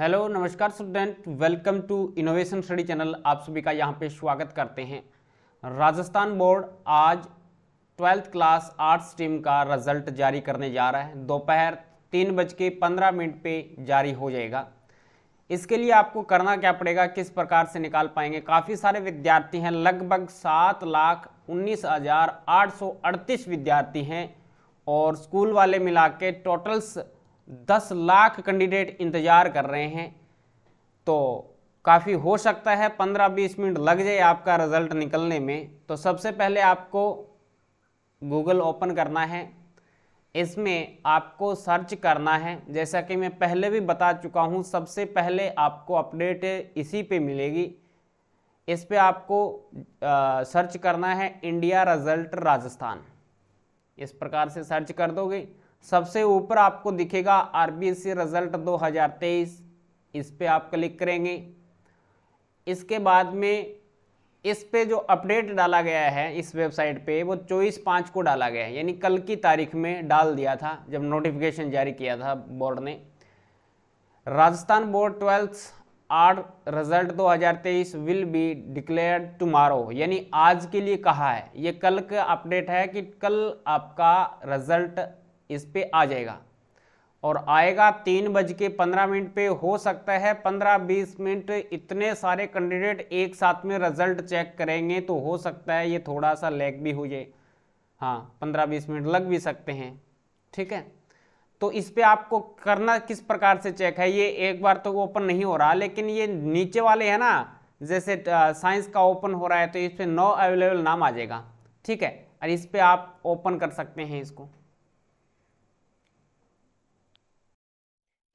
hello नमस्कार student welcome to innovation study channel आप सभी का यहाँ पे स्वागत करते हैं राजस्थान बोर्ड आज ट्वेल्थ क्लास आर्ट्स स्ट्रीम का रिजल्ट जारी करने जा रहा है दोपहर तीन बज के पंद्रह मिनट पे जारी हो जाएगा इसके लिए आपको करना क्या पड़ेगा किस प्रकार से निकाल पाएंगे काफ़ी सारे विद्यार्थी हैं लगभग सात लाख उन्नीस हज़ार आठ सौ अड़तीस विद्यार्थी हैं और स्कूल वाले मिला के टोटल्स दस लाख कैंडिडेट इंतज़ार कर रहे हैं तो काफ़ी हो सकता है पंद्रह बीस मिनट लग जाए आपका रिज़ल्ट निकलने में तो सबसे पहले आपको गूगल ओपन करना है इसमें आपको सर्च करना है जैसा कि मैं पहले भी बता चुका हूँ सबसे पहले आपको अपडेट इसी पे मिलेगी इस पे आपको आ, सर्च करना है इंडिया रिज़ल्ट राजस्थान इस प्रकार से सर्च कर दोगे सबसे ऊपर आपको दिखेगा आरबीसी रिजल्ट 2023 इस पर आप क्लिक करेंगे इसके बाद में इस पे जो अपडेट डाला गया है इस वेबसाइट पे वो चौबीस पाँच को डाला गया है यानी कल की तारीख में डाल दिया था जब नोटिफिकेशन जारी किया था बोर्ड ने Rajasthan board twelfth R result 2023 will be declared tomorrow यानी आज के लिए कहा है ये कल का अपडेट है कि कल आपका रिजल्ट इस पर आ जाएगा और आएगा तीन बज के पंद्रह मिनट पे हो सकता है पंद्रह बीस मिनट इतने सारे कैंडिडेट एक साथ में रिजल्ट चेक करेंगे तो हो सकता है ये थोड़ा सा लैग भी हो जाए हाँ पंद्रह बीस मिनट लग भी सकते हैं ठीक है तो इस पर आपको करना किस प्रकार से चेक है ये एक बार तो ओपन नहीं हो रहा लेकिन ये नीचे वाले है ना जैसे साइंस का ओपन हो रहा है तो इस पर नो अवेलेबल नाम आ जाएगा ठीक है और इस पर आप ओपन कर सकते हैं इसको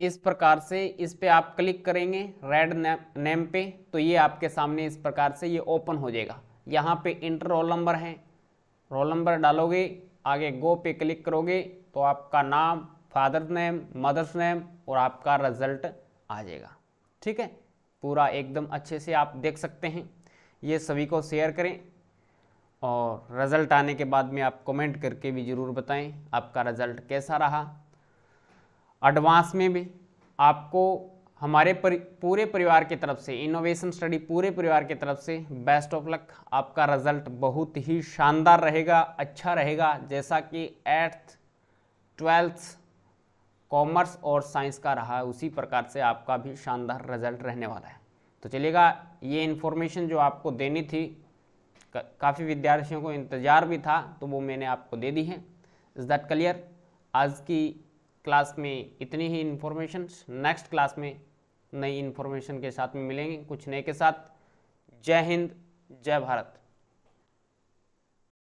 इस प्रकार से इस पर आप क्लिक करेंगे रेड नेम पे तो ये आपके सामने इस प्रकार से ये ओपन हो जाएगा यहाँ पे इंटर रोल नंबर है रोल नंबर डालोगे आगे गो पे क्लिक करोगे तो आपका नाम फादर नेम मदर्स नेम और आपका रिजल्ट आ जाएगा ठीक है पूरा एकदम अच्छे से आप देख सकते हैं ये सभी को शेयर करें और रिज़ल्ट आने के बाद में आप कमेंट करके भी ज़रूर बताएं आपका रिज़ल्ट कैसा रहा एडवांस में भी आपको हमारे पर, पूरे परिवार की तरफ से इनोवेशन स्टडी पूरे परिवार की तरफ से बेस्ट ऑफ लक आपका रिजल्ट बहुत ही शानदार रहेगा अच्छा रहेगा जैसा कि एट्थ ट्वेल्थ कॉमर्स और साइंस का रहा है उसी प्रकार से आपका भी शानदार रिजल्ट रहने वाला है तो चलिएगा ये इन्फॉर्मेशन जो आपको देनी थी का, काफ़ी विद्यार्थियों को इंतज़ार भी था तो वो मैंने आपको दे दी है इज़ दैट क्लियर आज की क्लास में इतनी ही इन्फॉर्मेशन नेक्स्ट क्लास में नई इन्फॉर्मेशन के साथ में मिलेंगे कुछ नए के साथ जय हिंद जय भारत